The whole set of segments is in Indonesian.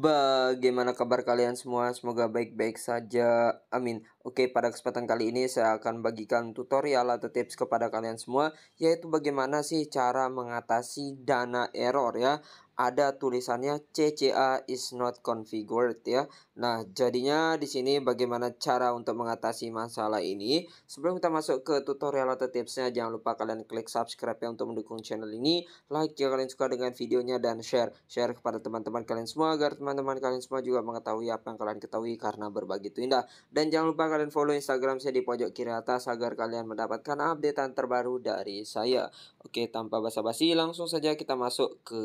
Bagaimana kabar kalian semua? Semoga baik-baik saja. Amin. Oke, pada kesempatan kali ini saya akan bagikan tutorial atau tips kepada kalian semua yaitu bagaimana sih cara mengatasi dana error ya ada tulisannya CCA is not configured ya. Nah, jadinya di sini bagaimana cara untuk mengatasi masalah ini? Sebelum kita masuk ke tutorial atau tipsnya, jangan lupa kalian klik subscribe ya untuk mendukung channel ini, like jika kalian suka dengan videonya dan share. Share kepada teman-teman kalian semua agar teman-teman kalian semua juga mengetahui apa yang kalian ketahui karena berbagi itu indah. Dan jangan lupa kalian follow Instagram saya di pojok kiri atas agar kalian mendapatkan updatean terbaru dari saya. Oke, tanpa basa-basi langsung saja kita masuk ke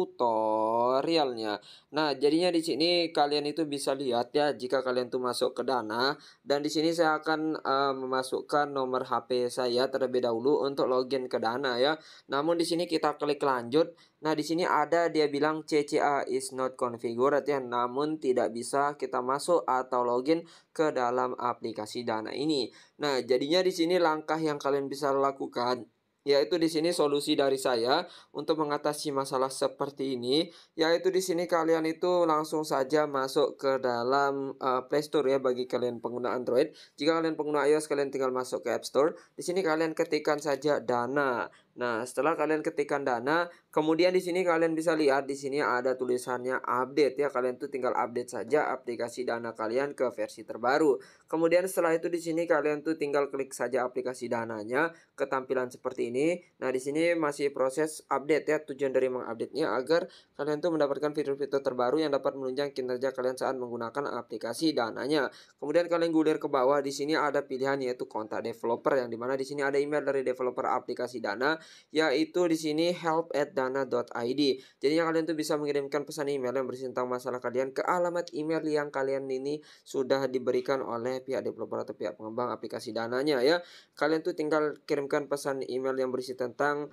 tutorialnya. Nah, jadinya di sini kalian itu bisa lihat ya jika kalian tuh masuk ke Dana dan di sini saya akan uh, memasukkan nomor HP saya terlebih dahulu untuk login ke Dana ya. Namun di sini kita klik lanjut. Nah, di sini ada dia bilang CCA is not configured ya, namun tidak bisa kita masuk atau login ke dalam aplikasi Dana ini. Nah, jadinya di sini langkah yang kalian bisa lakukan yaitu di sini solusi dari saya untuk mengatasi masalah seperti ini yaitu di sini kalian itu langsung saja masuk ke dalam uh, Play Store ya bagi kalian pengguna Android jika kalian pengguna iOS kalian tinggal masuk ke App Store di sini kalian ketikkan saja Dana Nah, setelah kalian ketikkan dana, kemudian di sini kalian bisa lihat di sini ada tulisannya update ya. Kalian tuh tinggal update saja aplikasi dana kalian ke versi terbaru. Kemudian setelah itu di sini kalian tuh tinggal klik saja aplikasi dananya ke tampilan seperti ini. Nah, di sini masih proses update ya. Tujuan dari mengupdate-nya agar kalian tuh mendapatkan fitur-fitur terbaru yang dapat menunjang kinerja kalian saat menggunakan aplikasi dananya. Kemudian kalian gulir ke bawah di sini ada pilihan yaitu kontak developer yang dimana di sini ada email dari developer aplikasi dana yaitu di sini help at dana.id. Jadinya kalian tuh bisa mengirimkan pesan email yang berisi tentang masalah kalian ke alamat email yang kalian ini sudah diberikan oleh pihak developer atau pihak pengembang aplikasi dananya ya. Kalian tuh tinggal kirimkan pesan email yang berisi tentang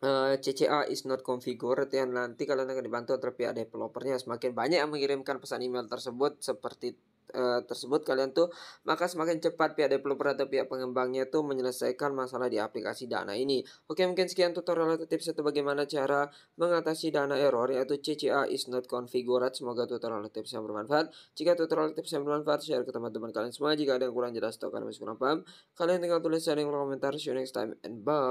Eh, CCA is not configured yang nanti kalian akan dibantu oleh pihak developernya semakin banyak yang mengirimkan pesan email tersebut seperti eh, tersebut kalian tuh maka semakin cepat pihak developer atau pihak pengembangnya tuh menyelesaikan masalah di aplikasi Dana ini. Oke, mungkin sekian tutorial atau tips atau bagaimana cara mengatasi Dana error yaitu CCA is not configured. Semoga tutorial atau tipsnya bermanfaat. Jika tutorial atau tipsnya bermanfaat, share ke teman-teman kalian semua. Jika ada yang kurang jelas atau kalian masih kurang paham, kalian tinggal tulis di kolom komentar. See you next time and bye.